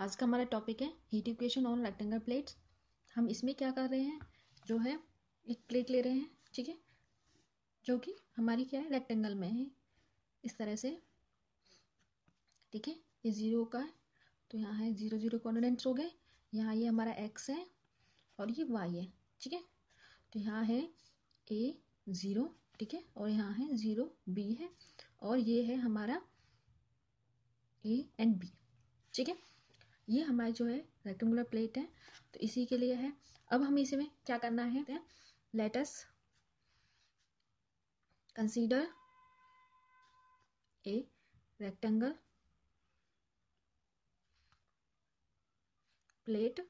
आज का हमारा टॉपिक है heat equation on rectangle plates हम इसमें क्या कर रहे हैं जो है एक प्लेट ले रहे हैं ठीक है जो कि हमारी क्या है रेक्टेंगल में है इस तरह से ठीक है ये ज़ीरो का है तो यहाँ है ज़ीरो ज़ीरो कॉर्डिनेट्स हो गए यहाँ ये हमारा एक्स है और ये वाई है ठीक है तो यहाँ है ए ज़ीरो ठीक है और यहाँ है ज़ीरो बी है और ये है हमारा ए एंड बी ठीक है ये हमारी जो है रेक्टेंगुलर प्लेट है तो इसी के लिए है अब हमें इसी में क्या करना है let's consider a rectangle plate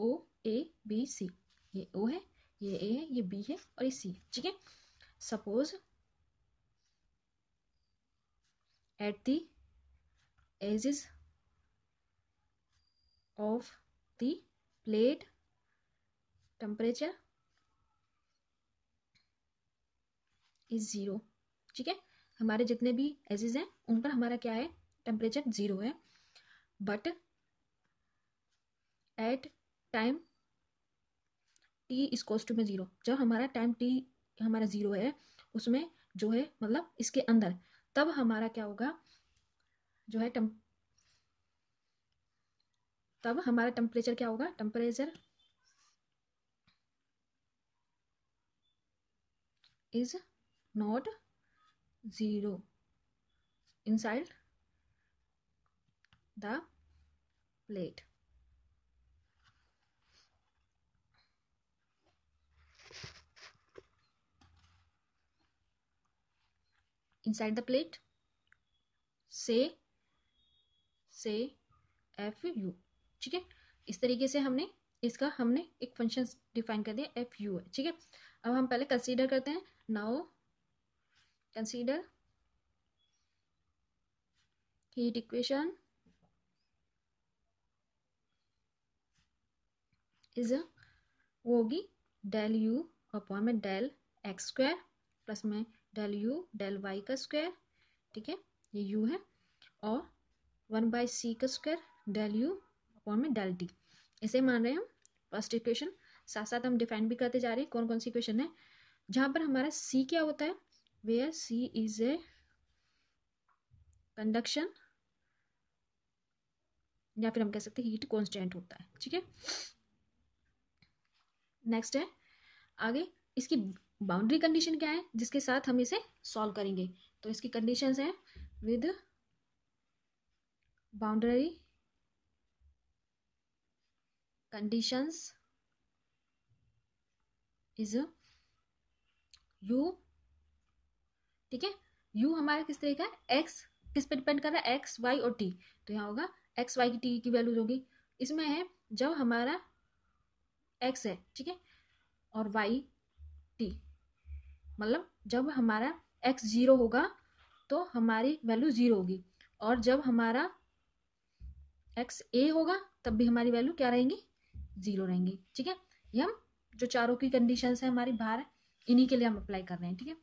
O A B C ये ओ है ये ए है ये बी है और ये सी ठीक है suppose at the edges of the plate temperature is zero ठीक है हमारे जितने भी एजेज हैं उन पर हमारा क्या है टेम्परेचर ज़ीरो है but at time t is कॉस्ट में ज़ीरो जब हमारा टाइम टी हमारा ज़ीरो है उसमें जो है मतलब इसके अंदर तब हमारा क्या होगा जो है टम तब हमारा टेम्परेचर क्या होगा temperature is not zero inside the plate inside the plate से से एफ यू ठीक है इस तरीके से हमने इसका हमने एक फंक्शन डिफाइन कर दिया एफ यू है ठीक है अब हम पहले कंसीडर करते हैं now consider heat equation is वो होगी डेल यू अपॉन में डेल एक्स स्क्वायर प्लस में डेल यू डेल वाई का स्क्वायर ठीक है ये यू है और वन बाई सी का स्क्वायर डेल यू अपॉन में डेल टी इसे मान रहे हैं हम फर्स्ट इक्वेशन साथ साथ हम डिफाइन भी करते जा रहे हैं कौन कौन सी इक्वेशन है जहाँ पर हमारा सी क्या होता है where C is a conduction या फिर हम कह सकते हैं हीट कॉन्स्टेंट होता है ठीक है नेक्स्ट है आगे इसकी बाउंड्री कंडीशन क्या है जिसके साथ हम इसे सॉल्व करेंगे तो इसकी कंडीशंस हैं with boundary conditions is u ठीक है यू हमारा किस तरीका है एक्स किस पे डिपेंड कर रहा है एक्स वाई और टी तो यहाँ होगा एक्स वाई की टी की वैल्यूज होगी इसमें है जब हमारा एक्स है ठीक है और वाई टी मतलब जब हमारा एक्स जीरो होगा तो हमारी वैल्यू जीरो होगी और जब हमारा एक्स ए होगा तब भी हमारी वैल्यू क्या रहेंगी जीरो रहेंगी ठीक है ये हम जो चारों की कंडीशन है हमारी बाहर है इन्हीं के लिए हम अप्लाई कर रहे हैं ठीक है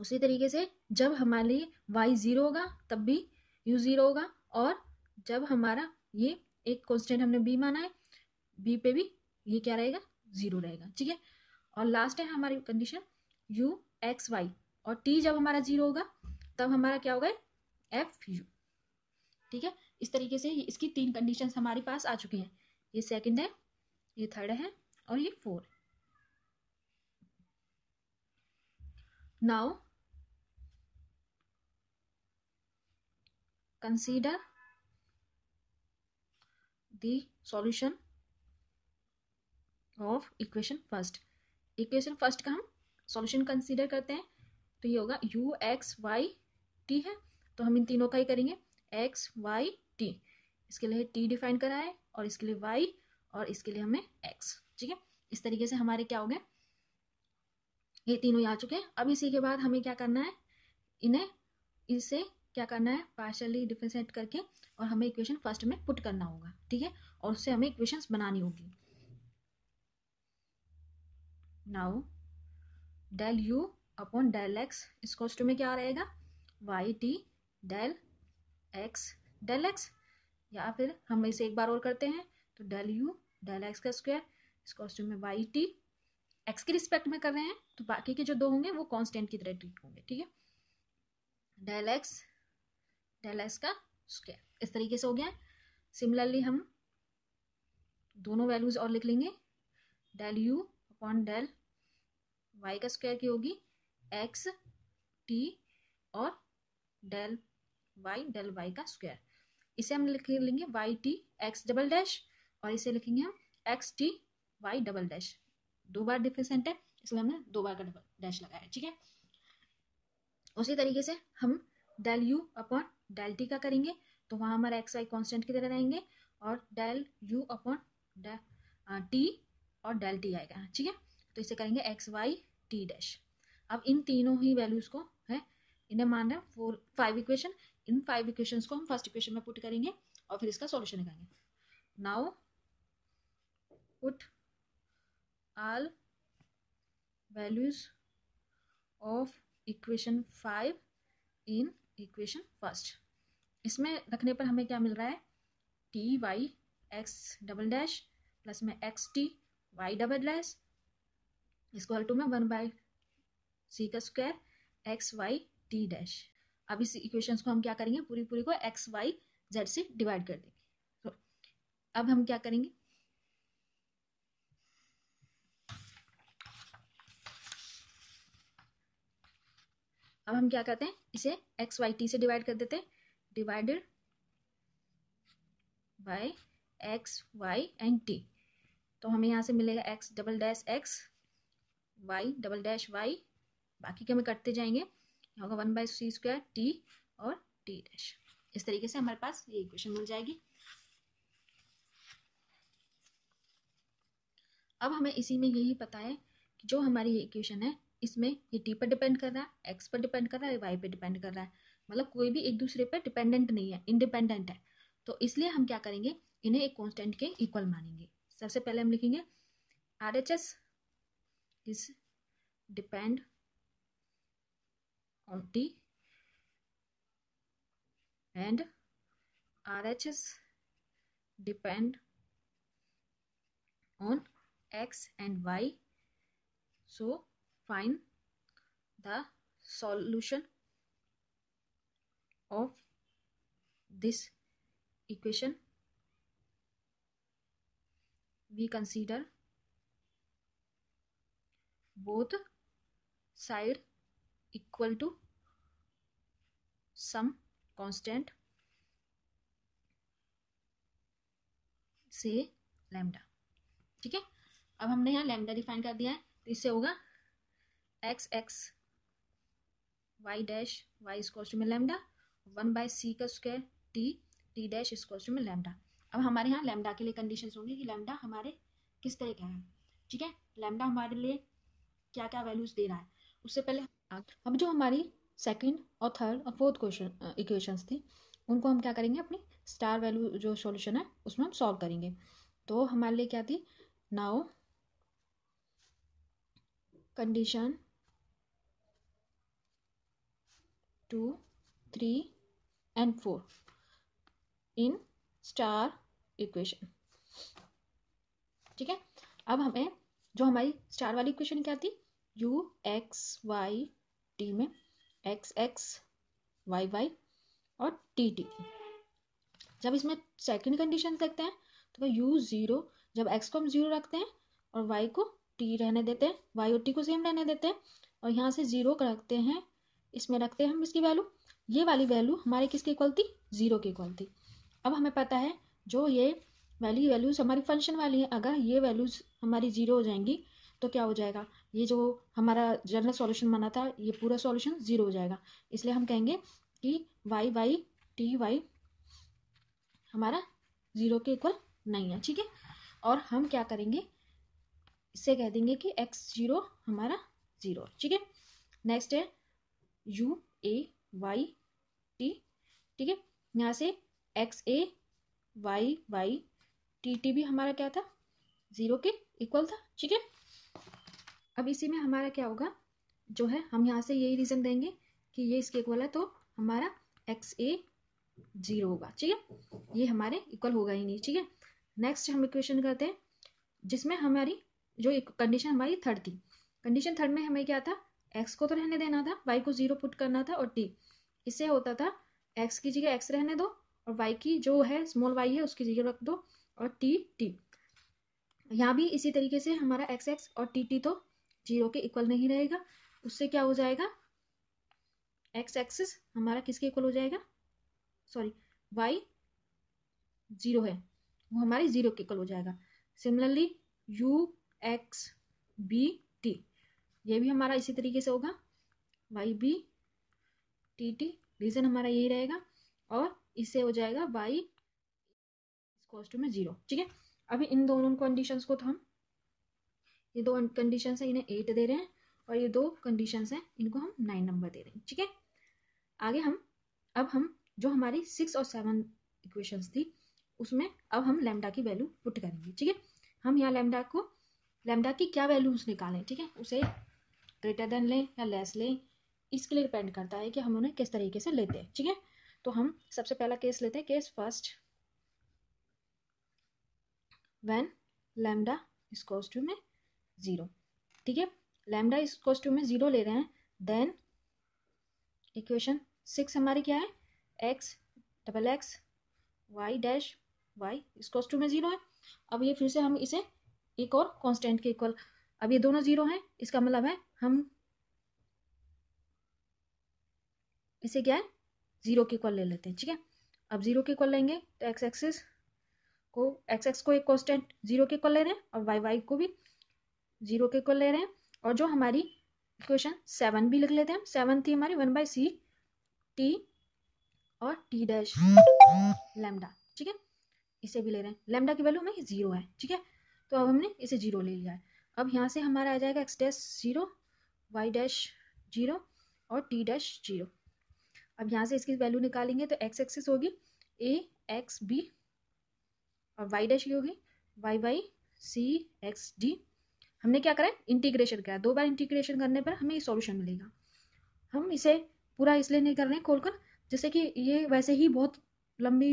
उसी तरीके से जब हमारे वाई जीरो होगा तब भी यू जीरो होगा और जब हमारा ये एक कॉन्स्टेंट हमने बी माना है बी पे भी ये क्या रहेगा जीरो रहेगा ठीक है और लास्ट है हमारी कंडीशन यू एक्स वाई और टी जब हमारा जीरो होगा तब हमारा क्या होगा एफ यू ठीक है इस तरीके से इसकी तीन कंडीशन हमारे पास आ चुकी हैं ये सेकेंड है ये थर्ड है और ये fourth now consider the solution of equation first equation first का हम सॉल्यूशन कंसीडर करते हैं तो ये होगा यू एक्स वाई टी है तो हम इन तीनों का ही करेंगे एक्स वाई टी इसके लिए टी डिफाइन कराए और इसके लिए वाई और इसके लिए हमें एक्स ठीक है इस तरीके से हमारे क्या हो गए ये तीनों आ चुके हैं अब इसी के बाद हमें क्या करना है इन्हें इसे क्या करना है पार्शली डिफ्रेंसेट करके और हमें इक्वेशन फर्स्ट में पुट करना होगा ठीक है और उससे हमें इक्वेशंस बनानी होगी now del u upon del x is कॉस्ट में क्या रहेगा y t del x del x या फिर हम इसे एक बार और करते हैं तो डेल यू डेल एक्स का स्क्वायर इस कॉस्ट्यूम में वाई टी एक्स के रिस्पेक्ट में कर रहे हैं तो बाकी के जो दो होंगे वो कॉन्स्टेंट की तरह ट्रीट होंगे ठीक है डेल एक्स डेल एक्स का स्क्वायर इस तरीके से हो गया सिमिलरली हम दोनों वैल्यूज और लिख लेंगे del u upon del y का स्क्वायर की होगी एक्स टी और डेल वाई डेल वाई का स्क्वायर इसे हम लिख लेंगे y t x double dash और इसे लिखेंगे हम x t y double dash दो बार डिफिशेंट है इसलिए हमने दो बार का डबल डैश लगाया ठीक है उसी तरीके से हम del u upon del t का करेंगे तो वहां हमारा एक्स वाई कॉन्स्टेंट की तरह रहेंगे और डेल यू अपॉन टी और डेल टी आएगा ठीक है तो इसे करेंगे एक्स वाई टी डैश अब इन तीनों ही वैल्यूज़ को है इन्हें मान रहे हैं फोर फाइव इक्वेशन इन फाइव इक्वेशन को हम फर्स्ट इक्वेशन में पुट करेंगे और फिर इसका सॉल्यूशन निकालेंगे now put all values of equation five in equation first इसमें रखने पर हमें क्या मिल रहा है t y x double dash plus में x t y double dash इसको हल टू में वन बाई सी का square x y t dash अब इस इक्वेशन को हम क्या करेंगे पूरी पूरी को एक्स वाई जेड से डिवाइड कर देंगे तो अब हम क्या करेंगे अब हम क्या करते हैं इसे एक्स वाई टी से डिवाइड कर देते हैं divided by x y and t तो हमें यहां से मिलेगा x double dash x y double dash y बाकी के हमें कटते जाएंगे क्या होगा one by c square t और टी डैश इस तरीके से हमारे पास ये इक्वेशन मिल जाएगी अब हमें इसी में यही पता है कि जो हमारी इक्वेशन है इसमें ये टी पर डिपेंड कर रहा है एक्स पर डिपेंड कर रहा है वाई पर डिपेंड कर रहा है मतलब कोई भी एक दूसरे पर डिपेंडेंट नहीं है इंडिपेंडेंट है तो इसलिए हम क्या करेंगे इन्हें एक कॉन्स्टेंट के इक्वल मानेंगे सबसे पहले हम लिखेंगे R H S is depend County and RHS depend on x and y so find the solution of this equation we consider both side equal to some constant से लैम्डा ठीक है अब हमने यहाँ लैम्डा डिफाइन कर दिया है तो इससे होगा x x y dash y स्कॉर्स में लैम्डा वन बाय सी का स्क्वायर टी टी डैश स्कॉर्स में लैम्डा अब हमारे यहाँ लैम्डा के लिए कंडीशन होंगी कि लैम्डा हमारे किस तरह का है ठीक है लैम्डा हमारे लिए क्या क्या वैल्यूज़ दे रहा है उससे पहले हम जो हमारी सेकेंड और थर्ड और फोर्थ क्वेश्चन इक्वेशंस थी उनको हम क्या करेंगे अपनी स्टार वैल्यू जो सॉल्यूशन है उसमें हम सॉल्व करेंगे तो हमारे लिए क्या थी now condition two three and four in star equation ठीक है अब हमें जो हमारी स्टार वाली इक्वेशन क्या थी यू एक्स वाई टी में एक्स एक्स वाई वाई और टी टी जब इसमें सेकंड कंडीशन देखते हैं तो यू ज़ीरो जब एक्स को हम ज़ीरो रखते हैं और वाई को टी रहने देते हैं वाई और टी को सेम रहने देते हैं और यहाँ से ज़ीरो रखते हैं इसमें रखते हैं हम इसकी वैल्यू ये वाली वैल्यू हमारे किसके इक्वल थी ज़ीरो की इक्वल थी अब हमें पता है जो ये वैली वैल्यूज़ हमारी फंक्शन वाली है अगर ये वैल्यूज़ हमारी ज़ीरो हो जाएंगी तो क्या हो जाएगा ये जो हमारा जनरल सॉल्यूशन बना था ये पूरा सॉल्यूशन जीरो हो जाएगा इसलिए हम कहेंगे कि वाई वाई टी वाई हमारा जीरो के इक्वल नहीं है ठीक है और हम क्या करेंगे इससे कह देंगे कि एक्स जीरो हमारा जीरो ठीक है नेक्स्ट है यू ए वाई टी ठीक है यहाँ से x a y y t t भी हमारा क्या था जीरो के इक्वल था ठीक है अब इसी में हमारा क्या होगा जो है हम यहाँ से यही रीज़न देंगे कि ये इसके इक्वल है तो हमारा एक्स ए जीरो होगा ठीक है ये हमारे इक्वल होगा ही नहीं ठीक है नेक्स्ट हम इक्वेशन करते हैं जिसमें हमारी जो कंडीशन हमारी थर्ड थी कंडीशन थर्ड में हमें क्या था एक्स को तो रहने देना था वाई को जीरो पुट करना था और टी इससे होता था एक्स की जगह एक्स रहने दो और वाई की जो है स्मॉल वाई है उसकी जगह रख दो और टी टी यहाँ भी इसी तरीके से हमारा एक्स एक्स और टी टी तो जीरो के इक्वल नहीं रहेगा उससे क्या हो जाएगा एक्स एक्सिस हमारा किसके इक्वल हो जाएगा सॉरी वाई जीरो है वो हमारे जीरो के इक्वल हो जाएगा similarly u x b t ये भी हमारा इसी तरीके से होगा y b t t region हमारा यही रहेगा और इससे हो जाएगा वाई कॉस्ट में जीरो ठीक है अभी इन दोनों कंडीशंस को तो हम ये दो कंडीशन है इन्हें एट दे रहे हैं और ये दो कंडीशन है इनको हम नाइन नंबर दे रहे हैं ठीक है आगे हम अब हम जो हमारी सिक्स और सेवन इक्वेशंस थी उसमें अब हम लेमडा की वैल्यू पुट करेंगे ठीक है हम यहाँ लेमडा को लेमडा की क्या वैल्यूज निकालें ठीक है उसे ग्रेटर देन लें या लेस लें इसके लिए डिपेंड करता है कि हम उन्हें किस तरीके से लेते हैं ठीक है तो हम सबसे पहला केस लेते हैं case first when lambda is में ज़ीरो ठीक है लैमडा इस कॉस्ट में ज़ीरो ले रहे हैं देन इक्वेशन सिक्स हमारी क्या है x double x y dash y is कॉस्ट में ज़ीरो है अब ये फिर से हम इसे एक और कांस्टेंट के इक्वल अब ये दोनों ज़ीरो हैं इसका मतलब है हम इसे क्या है ज़ीरो के इक्वल ले लेते हैं ठीक है अब ज़ीरो के इक्वल लेंगे तो एक्स एक्सिस को एक्स एक्स को एक कॉन्स्टेंट जीरो के इक्वल ले रहे हैं और वाई वाई को भी जीरो के इक्वल ले रहे हैं और जो हमारी इक्वेशन सेवन भी लिख लेते हैं सेवन थी हमारी वन बाई सी टी और टी डैश लेमडा ठीक है इसे भी ले रहे हैं लेमडा की वैल्यू हमें जीरो है ठीक है तो अब हमने इसे जीरो ले लिया है अब यहाँ से हमारा आ जाएगा x dash zero y dash zero और टी डैश जीरो अब यहाँ से इसकी वैल्यू निकालेंगे तो एक्स एक्सिस होगी ए एक्स बी और वाई डैश की होगी y y c x d हमने क्या करा है इंटीग्रेशन करा दो बार इंटीग्रेशन करने पर हमें सॉल्यूशन मिलेगा हम इसे पूरा इसलिए नहीं कर रहे हैं खोलकर जैसे कि ये वैसे ही बहुत लंबी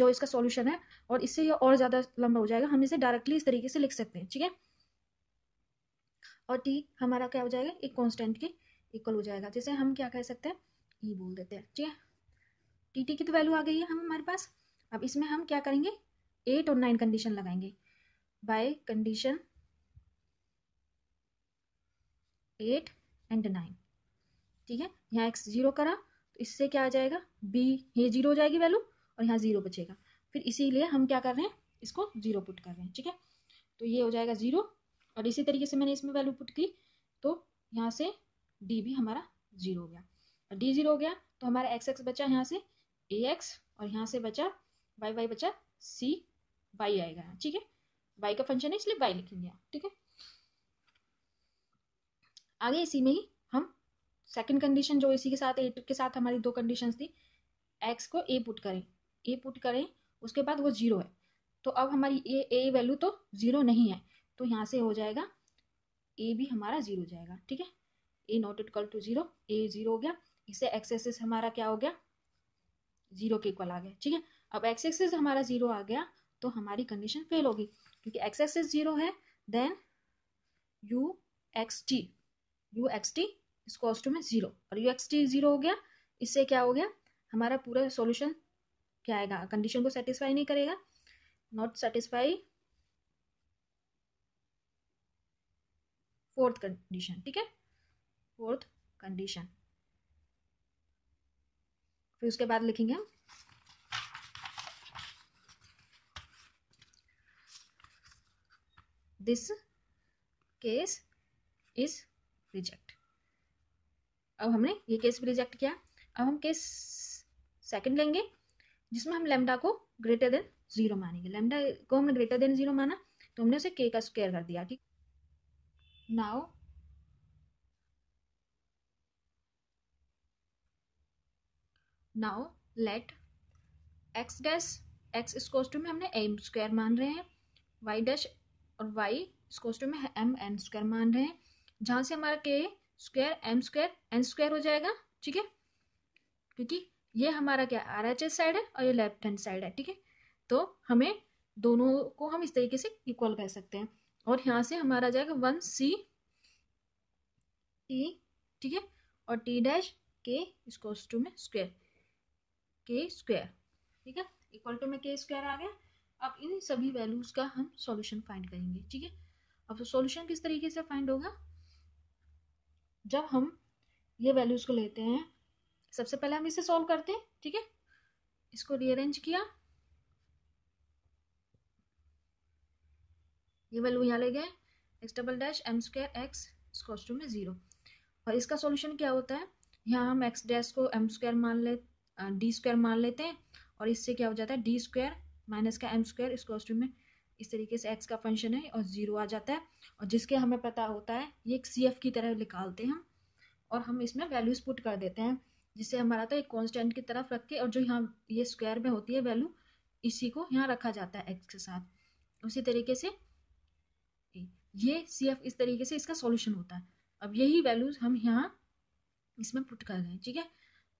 जो इसका सॉल्यूशन है और इससे ये और ज़्यादा लंबा हो जाएगा हम इसे डायरेक्टली इस तरीके से लिख सकते हैं ठीक है और टी हमारा क्या हो जाएगा एक कॉन्स्टेंट के इक्वल हो जाएगा जैसे हम क्या कह सकते हैं ई e बोल देते हैं ठीक है टी टी की तो वैल्यू आ गई है हम हमारे पास अब इसमें हम क्या करेंगे एट और नाइन कंडीशन लगाएंगे by condition eight and nine ठीक है यहाँ एक्स जीरो करा तो इससे क्या आ जाएगा बी ये जीरो हो जाएगी वैल्यू और यहाँ जीरो बचेगा फिर इसीलिए हम क्या कर रहे हैं इसको जीरो पुट कर रहे हैं ठीक है तो ये हो जाएगा जीरो और इसी तरीके से मैंने इसमें वैल्यू पुट की तो यहाँ से डी भी हमारा जीरो हो गया और डी जीरो हो गया तो हमारा एक्स एक्स बचा यहाँ से ए एक्स और यहाँ से बचा वाई वाई बचा सी वाई आएगा ठीक है वाई का फंक्शन है इसलिए वाई लिखेंगे आप ठीक है आगे इसी में ही हम सेकंड कंडीशन जो इसी के साथ ए के साथ हमारी दो कंडीशन थी एक्स को ए पुट करें ए पुट करें उसके बाद वो जीरो है तो अब हमारी ए ए वैल्यू तो ज़ीरो नहीं है तो यहाँ से हो जाएगा ए भी हमारा ज़ीरो जाएगा ठीक है a not equal to zero a zero हो गया इससे एक्स एक्सेस हमारा क्या हो गया ज़ीरो के इक्वल आ गया ठीक है अब एक्स एक्सेस हमारा ज़ीरो आ गया तो हमारी कंडीशन फेल होगी क्योंकि एक्स एक्सेस ज़ीरो है then u x t u x t is कॉस्ट में ज़ीरो और यू एक्स टी ज़ीरो हो गया इससे क्या हो गया हमारा पूरा सॉल्यूशन क्या आएगा कंडीशन को सेटिस्फाई नहीं करेगा नॉट सेटिस्फाई फोर्थ कंडीशन ठीक है फोर्थ कंडीशन फिर उसके बाद लिखेंगे हम दिस केस इज़ रिजेक्ट अब हमने ये केस भी रिजेक्ट किया अब हम केस सेकंड लेंगे जिसमें हम लेमडा को ग्रेटर देन जीरो मानेंगे लेमडा को हमने ग्रेटर देन जीरो माना तो हमने उसे के का स्क्वायर कर दिया ठीक now now let x dash x to में हमने एम स्क्वायर मान रहे हैं वाई डैश और वाई टू में एम एन स्क्वायर मान रहे हैं जहाँ से हमारा k square m square n square हो जाएगा ठीक है क्योंकि ये हमारा क्या आर एच एस साइड है और ये लेफ्ट हैंड साइड है ठीक है तो हमें दोनों को हम इस तरीके से इक्वल कर सकते हैं और यहाँ से हमारा जाएगा वन सी टी ठीक है और टी डैश के इसको टू में स्क्वायर के स्क्वायर ठीक है इक्वल टू में के स्क्वायर आ गया अब इन सभी वैल्यूज़ का हम सॉल्यूशन फाइंड करेंगे ठीक है अब सॉल्यूशन किस तरीके से फाइंड होगा जब हम ये वैल्यूज़ को लेते हैं सबसे पहले हम इसे सॉल्व करते हैं ठीक है इसको रीअरेंज किया ये वैल्यू यहाँ ले गए x double dash m square x स्कॉस टू में ज़ीरो और इसका सॉल्यूशन क्या होता है यहाँ हम एक्स डैश को एम स्क्वायर मान ले डी स्क्वायर मान लेते हैं और इससे क्या हो जाता है डी स्क्वायर माइनस का एम स्क्वायर स्कॉस टू में इस तरीके से एक्स का फंक्शन है और ज़ीरो आ जाता है और जिसके हमें पता होता है ये एक सी की तरह निकालते हैं और हम इसमें वैल्यूज़ पुट कर देते हैं जिससे हमारा तो एक कॉन्स्टेंट की तरफ रख के और जो यहाँ ये स्क्वायर में होती है वैल्यू इसी को यहाँ रखा जाता है एक्स के साथ उसी तरीके से ये सी एफ इस तरीके से इसका सॉल्यूशन होता है अब यही वैल्यूज हम यहाँ इसमें पुट कर हैं ठीक है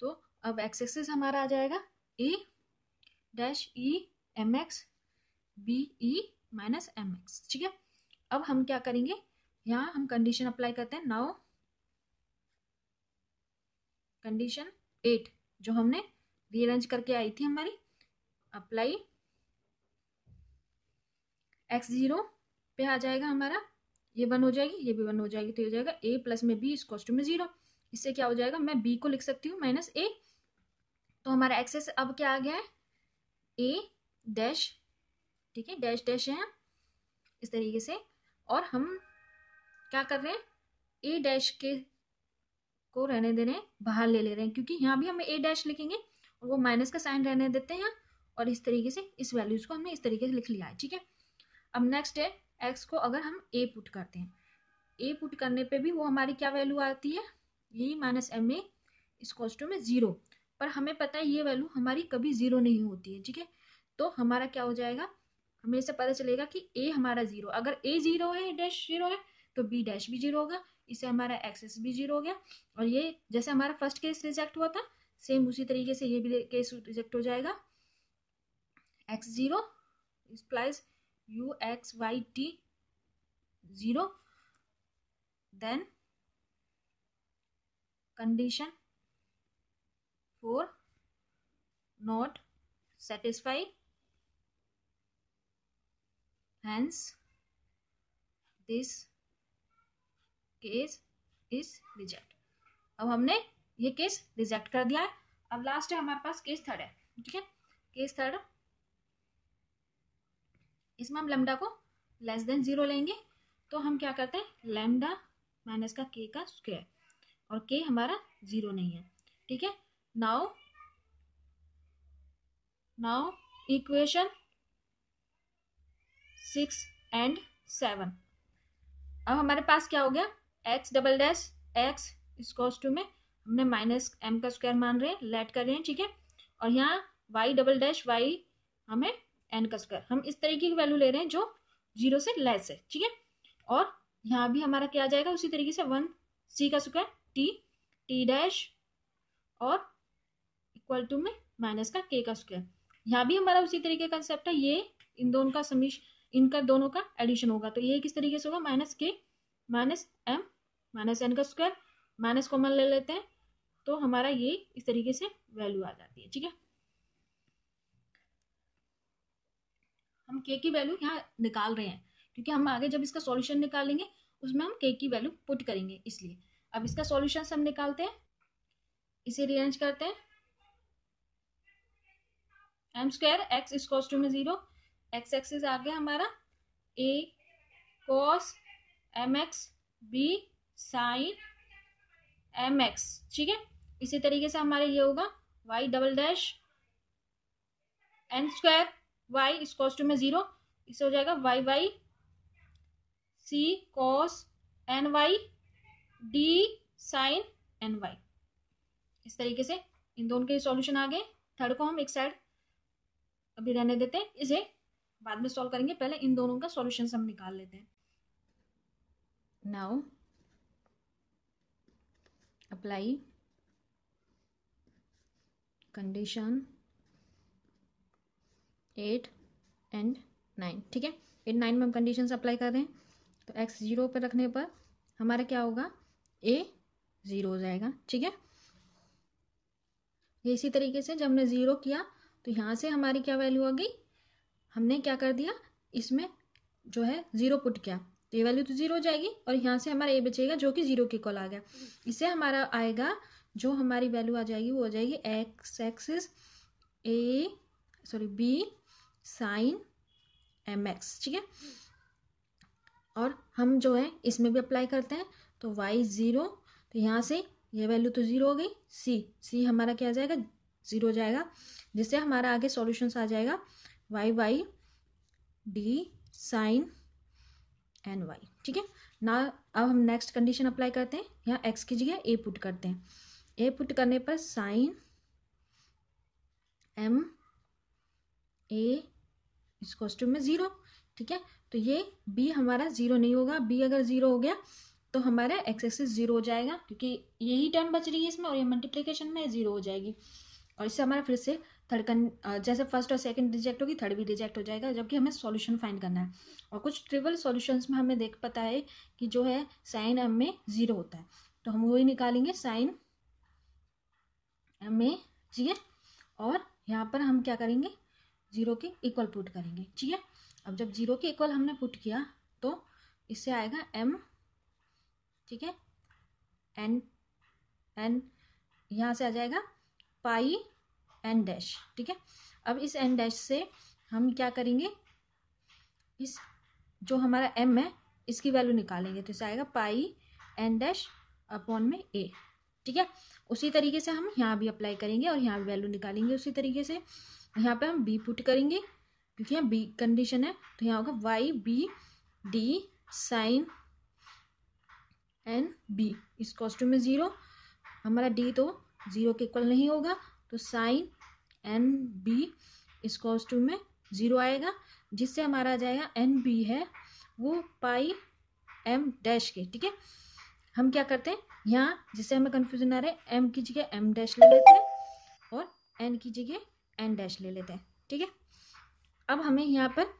तो अब एक्स एक्सेस हमारा आ जाएगा a dash e m x b e minus m x ठीक है अब हम क्या करेंगे यहाँ हम कंडीशन अप्लाई करते हैं नाउ कंडीशन एट जो हमने रीअरेंज करके आई थी हमारी अप्लाई एक्स जीरो पे आ जाएगा हमारा ये वन हो जाएगी ये भी वन हो जाएगी तो ये हो जाएगा ए प्लस में बी इस में जीरो इससे क्या हो जाएगा मैं बी को लिख सकती हूँ माइनस ए तो हमारा एक्सेस अब क्या आ गया है ए डैश ठीक है डैश डैश है इस तरीके से और हम क्या कर रहे हैं ए डैश के को रहने दे रहे हैं बाहर ले ले रहे हैं क्योंकि यहाँ भी हम ए डैश लिखेंगे और वो माइनस का साइन रहने देते हैं और इस तरीके से इस वैल्यूज को हमने इस तरीके से लिख लिया है ठीक है अब नेक्स्ट है एक्स को अगर हम ए पुट करते हैं ए पुट करने पे भी वो हमारी क्या वैल्यू आती है ये e माइनस एम ए इस कॉस्टो में ज़ीरो पर हमें पता है ये वैल्यू हमारी कभी ज़ीरो नहीं होती है ठीक है तो हमारा क्या हो जाएगा हमें इससे पता चलेगा कि ए हमारा जीरो अगर ए जीरो है डैश जीरो है तो बी डैश भी जीरो होगा इससे हमारा एक्सेस भी जीरो हो गया और ये जैसे हमारा फर्स्ट केस रिजेक्ट हुआ था सेम उसी तरीके से ये भी केस रिजेक्ट हो जाएगा x zero plus u x y t zero then condition four not satisfy Hence, this case is reject अब हमने ये केस रिजेक्ट कर दिया है अब लास्ट है हमारे पास केस थर्ड है ठीक है केस थर्ड इसमें हम लेमडा को लेस देन जीरो लेंगे तो हम क्या करते हैं लेमडा माइनस का के का स्क्वायर और के हमारा जीरो नहीं है ठीक है now now equation six and seven अब हमारे पास क्या हो गया x double dash x is to में हमने माइनस एम का स्क्वायर मान रहे हैं लेट कर रहे हैं ठीक है और यहाँ वाई डबल डैश वाई हमें एन का स्क्वायर हम इस तरीके की वैल्यू ले रहे हैं जो जीरो से लेस है ठीक है और यहाँ भी हमारा क्या आ जाएगा उसी तरीके से वन सी का स्क्वायर टी टी डैश और इक्वल टू में माइनस का के का स्क्वायर यहाँ भी हमारा उसी तरीके का कंसेप्ट है ये इन दोनों का समीश इनका दोनों का एडिशन होगा तो ये किस तरीके से होगा minus k minus m minus n का स्क्वायर माइनस कॉमन ले लेते हैं तो हमारा ये इस तरीके से वैल्यू आ जाती है ठीक है हम के की वैल्यू यहाँ निकाल रहे हैं क्योंकि हम आगे जब इसका सॉल्यूशन निकालेंगे उसमें हम के की वैल्यू पुट करेंगे इसलिए अब इसका सॉल्यूशन हम निकालते हैं इसे रिअरेंज करते हैं एम स्क्वायर एक्स इज में जीरो एक्स एक्सिस आ गया हमारा a cos m x b sine m x ठीक है इसी तरीके से हमारे ये होगा y double dash n square y is to में ज़ीरो इससे हो जाएगा y y c cos n y d sine n y इस तरीके से इन दोनों के सॉल्यूशन आ गए थर्ड को हम एक साइड अभी रहने देते हैं इसे बाद में सॉल्व करेंगे पहले इन दोनों का सॉल्यूशन हम निकाल लेते हैं now apply condition eight and nine ठीक है एट नाइन में हम कंडीशन अप्लाई कर रहे हैं तो एक्स ज़ीरो पर रखने पर हमारा क्या होगा ए ज़ीरो हो जाएगा ठीक है ये इसी तरीके से जब हमने ज़ीरो किया तो यहां से हमारी क्या वैल्यू आ गई हमने क्या कर दिया इसमें जो है ज़ीरो पुट किया तो ये वैल्यू तो ज़ीरो हो जाएगी और यहाँ से हमारा ए बचेगा जो कि ज़ीरो के कॉल आ गया इससे हमारा आएगा जो हमारी वैल्यू आ जाएगी वो हो जाएगी x axis a sorry b sine m x ठीक है और हम जो है इसमें भी अप्लाई करते हैं तो वाई ज़ीरो तो यहाँ से ये वैल्यू तो ज़ीरो हो गई सी सी हमारा क्या आ जाएगा ज़ीरो हो जाएगा जिससे हमारा आगे सॉल्यूशंस आ जाएगा y y d sine n y ठीक है ना अब हम नेक्स्ट कंडीशन अप्लाई करते हैं यहाँ एक्स की जगह ए पुट करते हैं ए पुट करने पर साइन एम ए इस कॉस्ट्यूम में ज़ीरो ठीक है तो ये बी हमारा ज़ीरो नहीं होगा बी अगर ज़ीरो हो गया तो हमारा एक्स एक्सिस ज़ीरो हो जाएगा क्योंकि यही टर्म बच रही है इसमें और ये मल्टीप्लिकेशन में ज़ीरो हो जाएगी और इससे हमारा फिर से थर्ड कन जैसे फर्स्ट और सेकंड रिजेक्ट होगी थर्ड भी रिजेक्ट हो जाएगा जबकि हमें सॉल्यूशन फाइंड करना है और कुछ ट्रिवल सॉल्यूशंस में हमें देख पता है कि जो है साइन एम में ज़ीरो होता है तो हम वही निकालेंगे साइन एम ए ठीक है और यहाँ पर हम क्या करेंगे ज़ीरो के इक्वल पुट करेंगे ठीक है अब जब ज़ीरो के इक्वल हमने पुट किया तो इससे आएगा एम ठीक है एन एन यहाँ से आ जाएगा पाई एन डैश ठीक है अब इस एन डैश से हम क्या करेंगे इस जो हमारा एम है इसकी वैल्यू निकालेंगे तो इसे आएगा पाई एन डैश अपॉन में ए ठीक है उसी तरीके से हम यहाँ भी अप्लाई करेंगे और यहाँ भी वैल्यू निकालेंगे उसी तरीके से यहाँ पे हम बी पुट करेंगे क्योंकि यहाँ बी कंडीशन है तो यहाँ होगा y b d sine n b is कॉस्ट्यूम में ज़ीरो हमारा डी तो ज़ीरो के इक्वल नहीं होगा तो साइन एन बी इस कॉस टू में ज़ीरो आएगा जिससे हमारा आ जाएगा एन बी है वो पाई एम डैश के ठीक है हम क्या करते हैं यहाँ जिससे हमें कन्फ्यूजन आ रहा है एम की जगह एम डैश ले लेते हैं और एन की जगह एन डैश ले लेते हैं ठीक है अब हमें यहाँ पर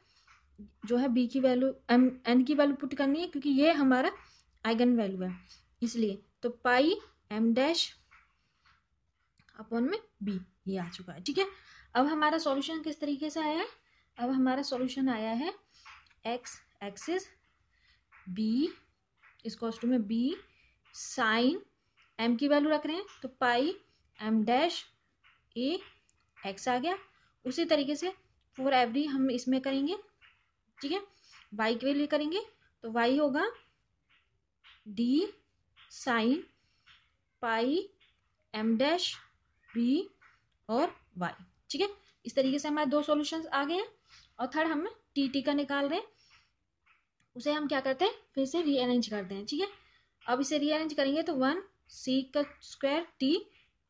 जो है बी की वैल्यू एम एन की वैल्यू पुट करनी है क्योंकि ये हमारा आइगन वैल्यू है इसलिए तो पाई एम डैश अपॉन में बी ये आ चुका है ठीक है अब हमारा सॉल्यूशन किस तरीके से आया है अब हमारा सॉल्यूशन आया है एक्स एक्सिस बी इस कॉस्टू में बी साइन एम की वैल्यू रख रहे हैं तो pi m dash a x आ गया उसी तरीके से फोर एवरी हम इसमें करेंगे ठीक है वाई के लिए करेंगे तो वाई होगा d sine pi m dash b और वाई ठीक है इस तरीके से हमारे दो सोल्यूशन आ गए हैं और थर्ड हम टी टी का निकाल रहे हैं उसे हम क्या करते हैं फिर से रीअरेंज करते हैं ठीक है अब इसे रीअरेंज करेंगे तो वन सी का square t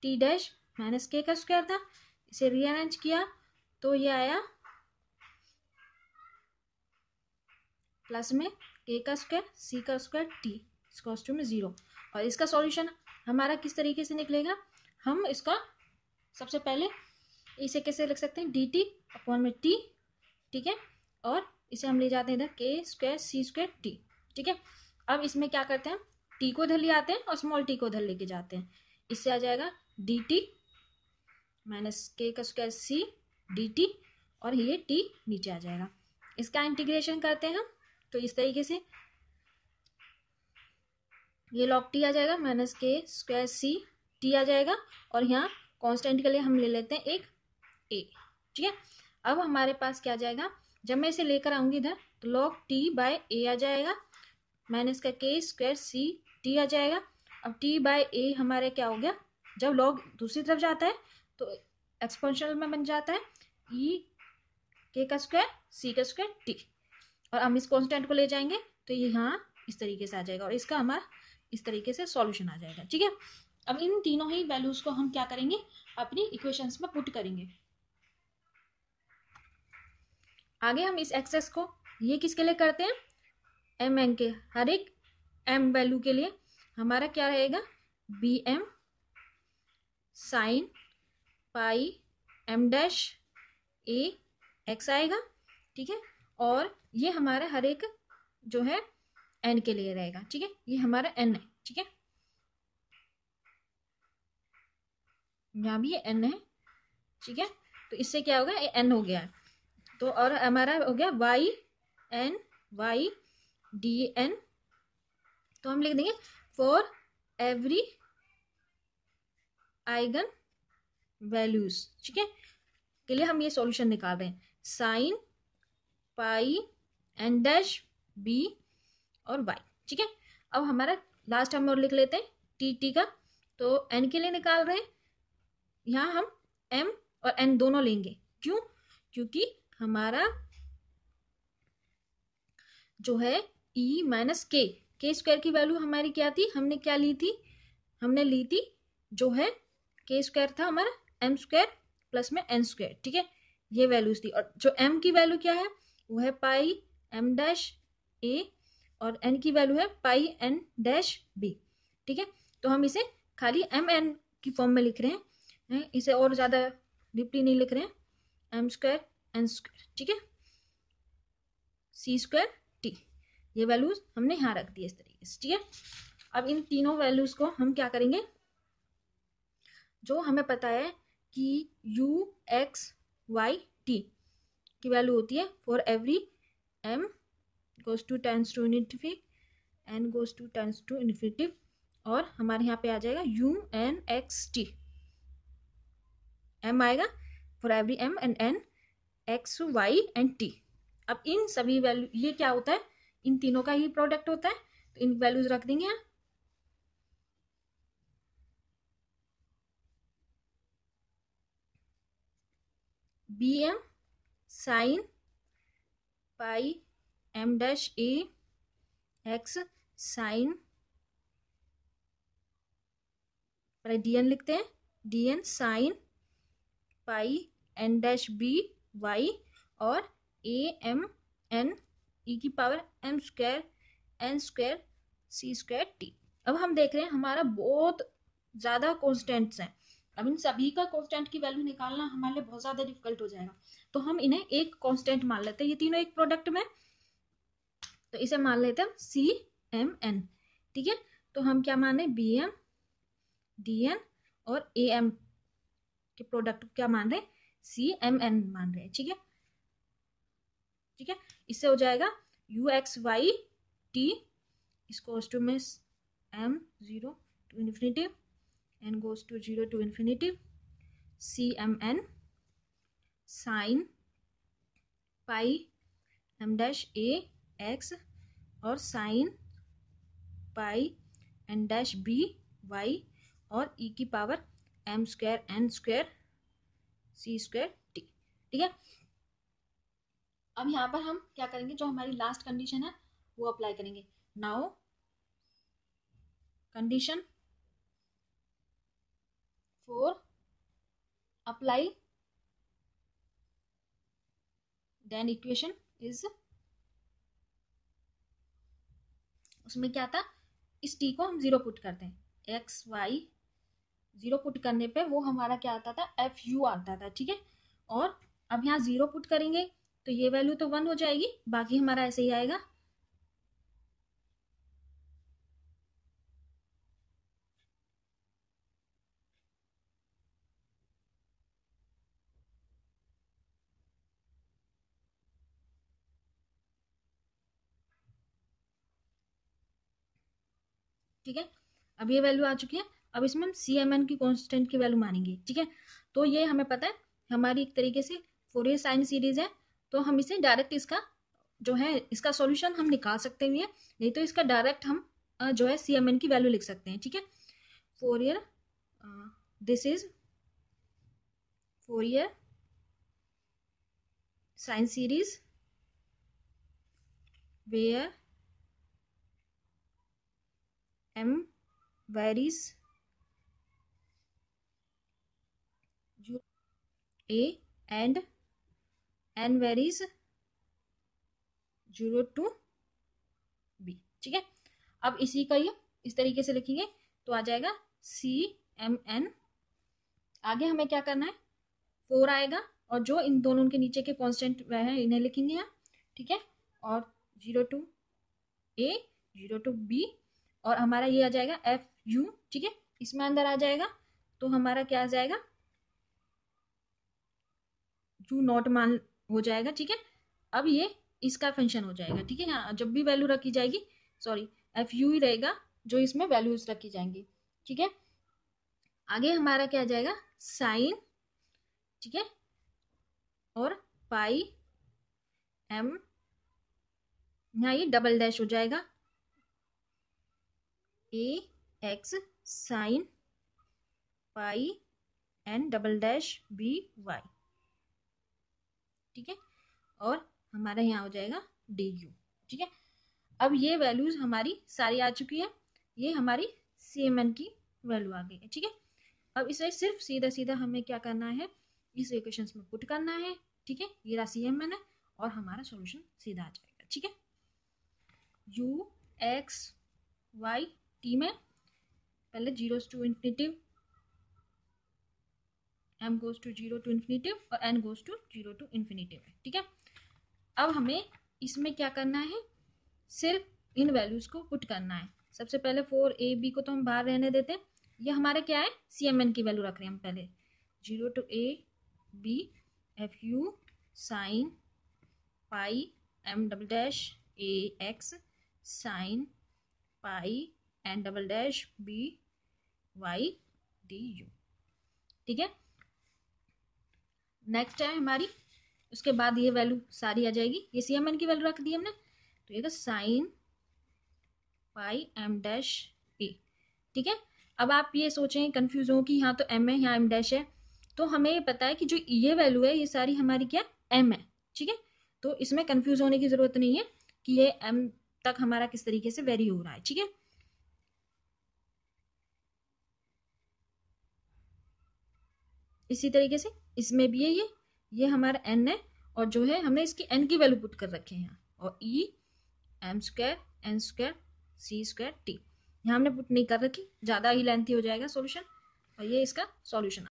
t dash minus k का स्क्वायर था इसे रीअरेंज किया तो ये आया प्लस में के का स्क्वायर सी का स्क्वायर टी इसका में ज़ीरो और इसका सॉल्यूशन हमारा किस तरीके से निकलेगा हम इसका सबसे पहले इसे कैसे लिख सकते हैं डी टी अपॉन में टी ठीक है और इसे हम ले जाते हैं इधर के स्क्वायर सी स्क्वायर टी ठीक है अब इसमें क्या करते हैं टी को धर ले आते हैं और स्मॉल टी को धर लेके जाते हैं इससे आ जाएगा डी टी माइनस के का स्क्वायर सी डी टी और ये टी नीचे आ जाएगा इसका इंटीग्रेशन करते हैं हम तो इस तरीके से ये लॉक टी आ जाएगा माइनस के स्क्वायर सी टी आ जाएगा और यहाँ कॉन्स्टेंट के लिए हम ले लेते हैं एक ए ठीक है अब हमारे पास क्या जाएगा जब मैं इसे लेकर आऊंगी इधर तो लॉग टी बाय ए आ जाएगा माइनस का के स्क्वायर सी टी आ जाएगा अब टी बाय ए हमारे क्या हो गया जब लॉग दूसरी तरफ जाता है तो एक्सपोनेंशियल में बन जाता है ई e, के का स्क्वायर सी का स्क्वायर टी और हम इस कॉन्स्टेंट को ले जाएंगे तो ये यहाँ इस तरीके से आ जाएगा और इसका हमारा इस तरीके से सॉल्यूशन आ जाएगा ठीक है अब इन तीनों ही वैल्यूज को हम क्या करेंगे अपनी इक्वेशंस में पुट करेंगे आगे हम इस एक्सेस को ये किसके लिए करते हैं एम एन के हर एक एम वैल्यू के लिए हमारा क्या रहेगा b m sine pi m dash a x आएगा ठीक है और ये हमारा हर एक जो है एन के लिए रहेगा ठीक है ये हमारा एन है ठीक है यहाँ भी एन है ठीक है तो इससे क्या होगा ये एन हो गया तो और हमारा हो गया y n y d n तो हम लिख देंगे फॉर एवरी आइगन वैल्यूज ठीक है के लिए हम ये सॉल्यूशन निकाल रहे हैं sine pi n dash b और वाई ठीक है अब हमारा लास्ट हम और लिख लेते हैं टी टी का तो एन के लिए निकाल रहे हैं यहाँ हम एम और एन दोनों लेंगे क्यों क्योंकि हमारा जो है ई माइनस के के स्क्वायर की वैल्यू हमारी क्या थी हमने क्या ली थी हमने ली थी जो है के स्क्वायर था हमारा एम स्क्वायर प्लस में एन स्क्वायर ठीक है ये वैल्यूज थी और जो एम की वैल्यू क्या है वो है पाई एम डैश ए और एन की वैल्यू है पाई एन डैश बी ठीक है तो हम इसे खाली एम एन की फॉर्म में लिख रहे हैं हैं इसे और ज़्यादा डिप्टी नहीं लिख रहे हैं एम स्क्वायर एन स्क्वायर ठीक है सी स्क्वायर टी ये वैल्यूज हमने यहाँ रख दिए इस तरीके से ठीक है अब इन तीनों वैल्यूज को हम क्या करेंगे जो हमें पता है कि यू एक्स वाई टी की वैल्यू होती है for every m goes to tends to infinitive n goes to tends to infinitive और हमारे यहाँ पे आ जाएगा u n x t m आएगा for every m and n x y and t अब इन सभी वैल्यू ये क्या होता है इन तीनों का ही प्रोडक्ट होता है तो इन वैल्यूज रख देंगे यहाँ b m sine pi m dash a x sine पहले डी एन लिखते हैं d n sine pi n dash b y और ए एम एन ई की power m square n square c square t अब हम देख रहे हैं हमारा बहुत ज़्यादा कॉन्स्टेंट्स हैं अब इन सभी का कॉन्स्टेंट की वैल्यू निकालना हमारे लिए बहुत ज़्यादा डिफिकल्ट हो जाएगा तो हम इन्हें एक कॉन्स्टेंट मान लेते हैं ये तीनों एक प्रोडक्ट में तो इसे मान लेते हैं सी एम एन ठीक है तो हम क्या माने बी एम डी एन और ए एम कि प्रोडक्ट क्या मान रहे हैं सी एम एन मान रहे हैं ठीक है ठीक है इससे हो जाएगा यू एक्स वाई टी इसको टू में m zero to infinitive n goes to zero to infinitive c m n sine pi m dash a x और sine pi n dash b y और ई e की power m square n square c square t ठीक है अब यहाँ पर हम क्या करेंगे जो हमारी लास्ट कंडीशन है वो अप्लाई करेंगे now condition four apply then equation is उसमें क्या था इस टी को हम जीरो पुट करते हैं एक्स वाई ज़ीरो पुट करने पे वो हमारा क्या आता था एफ यू आता था ठीक है और अब यहाँ ज़ीरो पुट करेंगे तो ये वैल्यू तो वन हो जाएगी बाकी हमारा ऐसे ही आएगा ठीक है अब ये वैल्यू आ चुकी है अब इसमें हम सी एम एन की कॉन्स्टेंट की वैल्यू मानेंगे ठीक है तो ये हमें पता है हमारी एक तरीके से फोरियर साइन सीरीज है तो हम इसे डायरेक्ट इसका जो है इसका सॉल्यूशन हम निकाल सकते हुए नहीं तो इसका डायरेक्ट हम जो है सी एम एन की वैल्यू लिख सकते हैं ठीक है Fourier this is Fourier sine series where m varies a and n varies 0 to b ठीक है अब इसी का ये इस तरीके से लिखेंगे तो आ जाएगा सी एम एन आगे हमें क्या करना है फोर आएगा और जो इन दोनों के नीचे के कॉन्स्टेंट वह हैं इन्हें लिखेंगे आप ठीक है और zero to a zero to b और हमारा ये आ जाएगा एफ यू ठीक है इसमें अंदर आ जाएगा तो हमारा क्या आ जाएगा टू नॉट मान हो जाएगा ठीक है अब ये इसका फंक्शन हो जाएगा ठीक है यहाँ जब भी वैल्यू रखी जाएगी सॉरी एफ यू ही रहेगा जो इसमें वैल्यूज रखी जाएंगी ठीक है आगे हमारा क्या आ जाएगा साइन ठीक है और पाई एम यहाँ ये डबल डैश हो जाएगा a x sine pi n double dash b y ठीक है और हमारा यहाँ हो जाएगा डी यू ठीक है अब ये वैल्यूज़ हमारी सारी आ चुकी है ये हमारी सी एम एन की वैल्यू आ गई है ठीक है अब इसे सिर्फ सीधा सीधा हमें क्या करना है इस इक्वेशंस में पुट करना है ठीक है ये रहा सी एम एन है और हमारा सोल्यूशन सीधा आ जाएगा ठीक है यू एक्स वाई टी में पहले zero to infinitive m goes to zero to infinitive और n goes to zero to infinitive है ठीक है अब हमें इसमें क्या करना है सिर्फ इन वैल्यूज़ को पुट करना है सबसे पहले फोर ए बी को तो हम बाहर रहने देते हैं ये हमारे क्या है सी एम एन की वैल्यू रख रहे हैं हम पहले zero to a b f u sine pi m double dash a x sine pi n double dash b y d u ठीक है नेक्स्ट है हमारी उसके बाद ये वैल्यू सारी आ जाएगी ये सी एम एन की वैल्यू रख दी हमने तो ये sine pi m dash p ठीक है अब आप ये सोचें कन्फ्यूज हो कि यहाँ तो एम है यहाँ एम डैश है तो हमें ये पता है कि जो ये वैल्यू है ये सारी हमारी क्या एम है ठीक है तो इसमें कन्फ्यूज होने की ज़रूरत नहीं है कि ये एम तक हमारा किस तरीके से वेरी हो रहा है ठीक है इसी तरीके से इसमें भी है ये ये हमारा एन है और जो है हमने इसकी एन की वैल्यू पुट कर रखे हैं और e m square n square c square t यहाँ हमने पुट नहीं कर रखी ज़्यादा ही लेंथी हो जाएगा सॉल्यूशन और ये इसका सॉल्यूशन